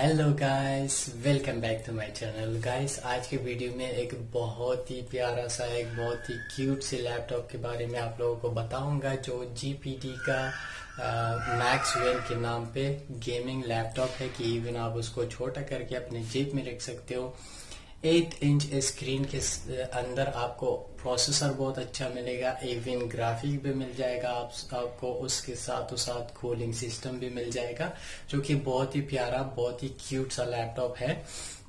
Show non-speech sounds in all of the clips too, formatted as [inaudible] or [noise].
Hello guys welcome back to my channel guys आज के video में एक बहुत ही प्यारा सा एक बहुत ही क्यूट से लैपटॉप के बारे में आप लोगों को बताऊंगा जो जीपीटी का मैक्स वेल के नाम पे गेमिंग लैपटॉप है कि इवन आप उसको छोटा करके अपने जेब में रख सकते हो एट इंच स्क्रीन के अंदर आपको प्रोसेसर बहुत अच्छा मिलेगा इवन ग्राफिक भी मिल जाएगा आप, आपको उसके साथ साथ कूलिंग सिस्टम भी मिल जाएगा जो कि बहुत ही प्यारा बहुत ही क्यूट सा लैपटॉप है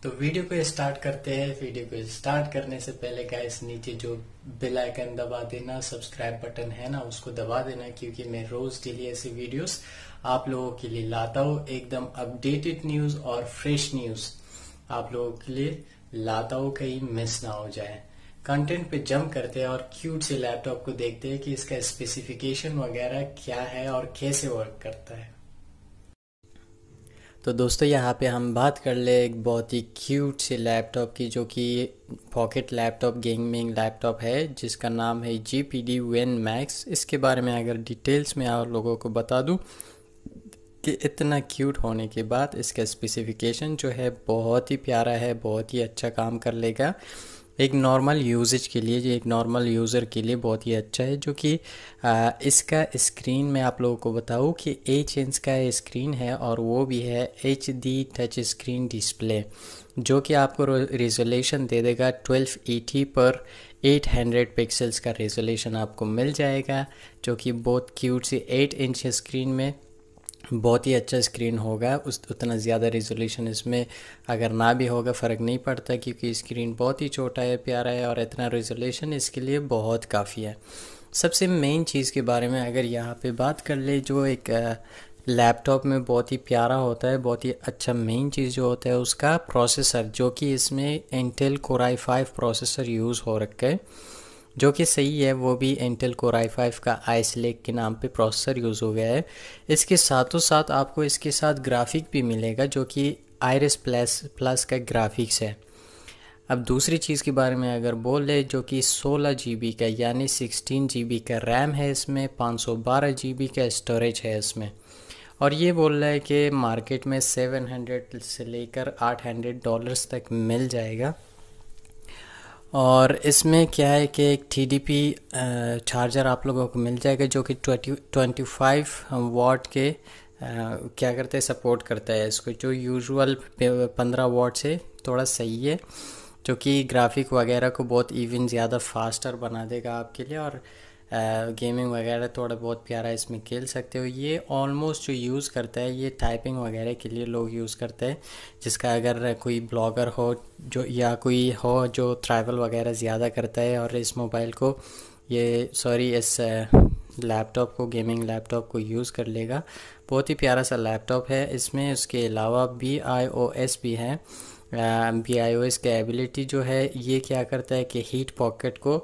तो वीडियो को स्टार्ट करते हैं वीडियो को स्टार्ट करने से पहले गाइस नीचे जो बेल आइकन दबा देना सब्सक्राइब बटन है ना उसको दबा देना क्योंकि मैं रोज डेली ऐसी वीडियोस आप लोगों के लिए लाता हूँ एकदम अपडेटेड न्यूज और फ्रेश न्यूज आप लोगों के लिए लाता हूँ कहीं मिस ना हो जाए कंटेंट पे जंप करते हैं और क्यूट से लैपटॉप को देखते हैं कि इसका स्पेसिफिकेशन वगैरह क्या है और कैसे वर्क करता है तो दोस्तों यहाँ पे हम बात कर ले एक बहुत ही क्यूट से लैपटॉप की जो कि पॉकेट लैपटॉप गेमिंग लैपटॉप है जिसका नाम है G P D win max इसके बारे में अगर डिटेल्स में और लोगों को बता दूँ कि इतना क्यूट होने के बाद इसका स्पेसिफिकेशन जो है बहुत ही प्यारा है बहुत ही अच्छा काम कर लेगा एक नॉर्मल यूजेज के लिए जो एक नॉर्मल यूज़र के लिए बहुत ही अच्छा है जो कि इसका स्क्रीन मैं आप लोगों को बताऊँ कि एच इंच का स्क्रीन है और वो भी है H D touch screen display जो कि आपको रिजोल्यूशन दे देगा 1280 पर 800 पिक्सल्स का रेजोल्यूशन आपको मिल जाएगा जो कि बहुत क्यूट सी 8 इंच स्क्रीन में बहुत ही अच्छा स्क्रीन होगा उस उतना ज़्यादा रिजोल्यूशन इसमें अगर ना भी होगा फ़र्क नहीं पड़ता क्योंकि स्क्रीन बहुत ही छोटा है प्यारा है और इतना रिजोल्यूशन इसके लिए बहुत काफ़ी है सबसे मेन चीज़ के बारे में अगर यहाँ पे बात कर ले जो एक लैपटॉप में बहुत ही प्यारा होता है बहुत ही अच्छा मेन चीज़ जो होता है उसका प्रोसेसर जो कि इसमें Intel core i five processor use हो रखा है जो कि सही है वो भी इंटेल कोर आई फाइव का आइस लेक के नाम पे प्रोसेसर यूज़ हो गया है इसके साथों साथ आपको इसके साथ ग्राफिक भी मिलेगा जो कि आयरस प्लस प्लस का ग्राफिक्स है अब दूसरी चीज़ के बारे में अगर बोल ले जो कि सोलह जी का यानी सिक्सटीन जी का रैम है इसमें पाँच सौ बारह जी का स्टोरेज है इसमें और ये बोल रहा है कि मार्केट में 700 से लेकर 800 डॉलर्स तक मिल जाएगा और इसमें क्या है कि एक टी डी पी चार्जर आप लोगों को मिल जाएगा जो कि ट्वेंटी ट्वेंटी फाइव वाट के क्या करते हैं सपोर्ट करता है इसको जो यूजुअल पंद्रह वाट से थोड़ा सही है जो कि ग्राफिक वगैरह को बहुत इवन ज़्यादा फास्टर बना देगा आपके लिए और गेमिंग वगैरह थोड़ा बहुत प्यारा इसमें खेल सकते हो ये ऑलमोस्ट जो यूज़ करता है ये टाइपिंग वगैरह के लिए लोग यूज़ करते हैं जिसका अगर कोई ब्लॉगर हो जो या कोई हो जो ट्रैवल वगैरह ज़्यादा करता है और इस मोबाइल को ये सॉरी इस लैपटॉप को गेमिंग लैपटॉप को यूज़ कर लेगा बहुत ही प्यारा सा लैपटॉप है इसमें उसके अलावा बी आई ओ एस भी है बी आई ओ एस का एबिलिटी जो है ये क्या करता है कि हीट पॉकेट को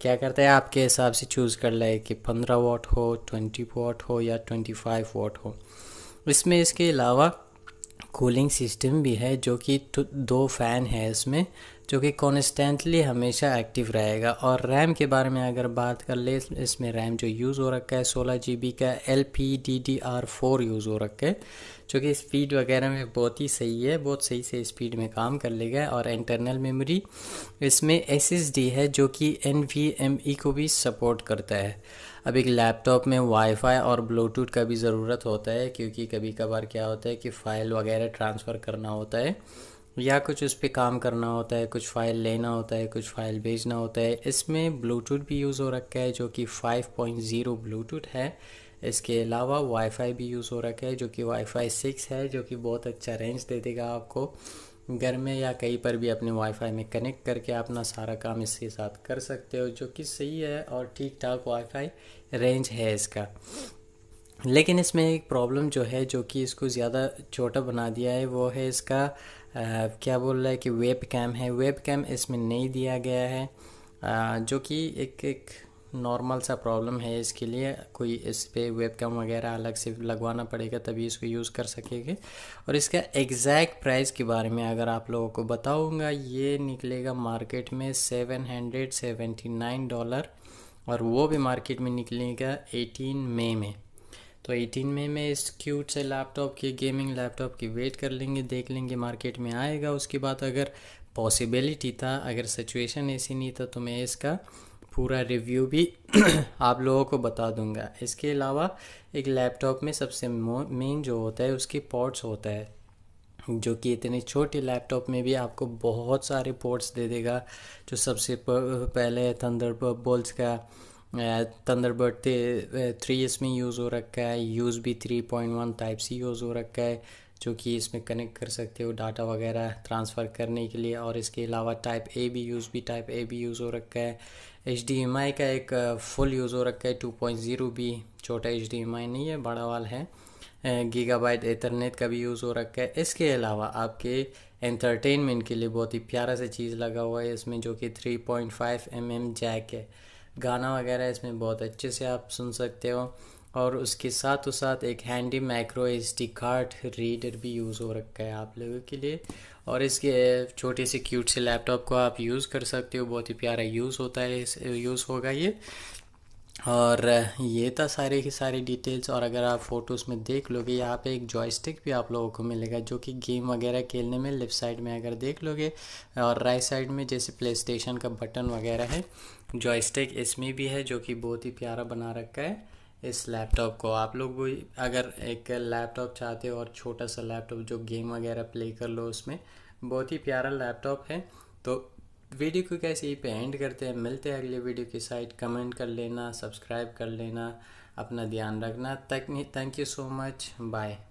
क्या करते हैं आपके हिसाब से चूज़ कर लें कि पंद्रह वॉट हो ट्वेंटी वॉट हो या ट्वेंटी फाइव वॉट हो इसमें इसके अलावा कूलिंग सिस्टम भी है जो कि दो फ़ैन है इसमें जो कि कॉन्स्टेंटली हमेशा एक्टिव रहेगा और रैम के बारे में अगर बात कर ले इसमें रैम जो यूज़ हो रखा है सोलह जी बी का L P D D R four use हो रखा है जो कि स्पीड वगैरह में बहुत ही सही है बहुत सही से स्पीड में काम कर लेगा और इंटरनल मेमोरी इसमें एस एस डी है जो कि एन वी एम ई को भी सपोर्ट करता है अब एक लैपटॉप में वाईफाई और ब्लूटूथ का भी ज़रूरत होता है क्योंकि कभी कभार क्या होता है कि फ़ाइल वगैरह ट्रांसफ़र करना होता है या कुछ उस पर काम करना होता है कुछ फ़ाइल लेना होता है कुछ फ़ाइल भेजना होता है इसमें ब्लूटूथ भी यूज़ हो रखा है जो कि 5.0 ब्लूटूथ है इसके अलावा वाईफाई भी यूज़ हो रखा है जो कि वाईफाई 6 है जो कि बहुत अच्छा रेंज दे देगा आपको घर में या कहीं पर भी अपने वाईफाई में कनेक्ट करके अपना सारा काम इसके साथ कर सकते हो जो कि सही है और ठीक ठाक वाईफाई रेंज है इसका लेकिन इसमें एक प्रॉब्लम जो है जो कि इसको ज़्यादा छोटा बना दिया है वो है इसका क्या बोल रहा है कि वेब कैम है वेब कैम इसमें नहीं दिया गया है आ, जो कि एक एक नॉर्मल सा प्रॉब्लम है इसके लिए कोई इस पर वेब कैम वगैरह अलग से लगवाना पड़ेगा तभी इसको यूज़ कर सकेंगे और इसका एग्जैक्ट प्राइस के बारे में अगर आप लोगों को बताऊंगा ये निकलेगा मार्केट में seven hundred seventy nine dollar और वो भी मार्केट में निकलेगा एटीन मई में, में। तो 18 में में इस क्यूट से लैपटॉप की गेमिंग लैपटॉप की वेट कर लेंगे देख लेंगे मार्केट में आएगा उसके बाद अगर पॉसिबिलिटी था अगर सिचुएशन ऐसी नहीं था तो मैं इसका पूरा रिव्यू भी [clears throat] आप लोगों को बता दूंगा इसके अलावा एक लैपटॉप में सबसे मेन जो होता है उसकी पॉट्स होता है जो कि इतने छोटे लैपटॉप में भी आपको बहुत सारे पोर्ट्स दे देगा जो सबसे पहले थंडर बोल्स का थंडरबर्ड थे थ्री इसमें यूज़ हो रखा है यूज़ भी three point one type C use हो रखा है जो कि इसमें कनेक्ट कर सकते हो डाटा वगैरह ट्रांसफ़र करने के लिए और इसके अलावा टाइप ए भी यूज़ भी टाइप ए भी यूज़ हो रखा है एच डी एम आई का एक फुल uh, यूज़ हो रखा है टू पॉइंट ज़ीरो भी छोटा एच डी एम आई नहीं है बड़ा वाल है गीगाबाइट uh, इंटरनेट का भी यूज़ हो रखा है इसके अलावा आपके एंटरटेनमेंट के लिए बहुत ही प्यारा सा चीज़ लगा हुआ है इसमें जो कि three point five M M jack है गाना वगैरह इसमें बहुत अच्छे से आप सुन सकते हो और उसके साथ साथ एक handy micro S D card reader भी यूज़ हो रखा है आप लोगों के लिए और इसके छोटे से क्यूट से लैपटॉप को आप यूज़ कर सकते हो बहुत ही प्यारा यूज़ होता है यूज़ होगा ये और ये था सारे की सारी डिटेल्स और अगर आप फ़ोटोज़ में देख लोगे यहाँ पे एक जॉयस्टिक भी आप लोगों को मिलेगा जो कि गेम वगैरह खेलने में लेफ़्ट साइड में अगर देख लोगे और राइट साइड में जैसे प्ले स्टेशन का बटन वगैरह है जॉयस्टिक इसमें भी है जो कि बहुत ही प्यारा बना रखा है इस लैपटॉप को आप लोग भी अगर एक लैपटॉप चाहते हो और छोटा सा लैपटॉप जो गेम वगैरह प्ले कर लो उसमें बहुत ही प्यारा लैपटॉप है तो वीडियो को कैसे पे एंड करते हैं मिलते हैं अगले वीडियो की साइड कमेंट कर लेना सब्सक्राइब कर लेना अपना ध्यान रखना thank you so much bye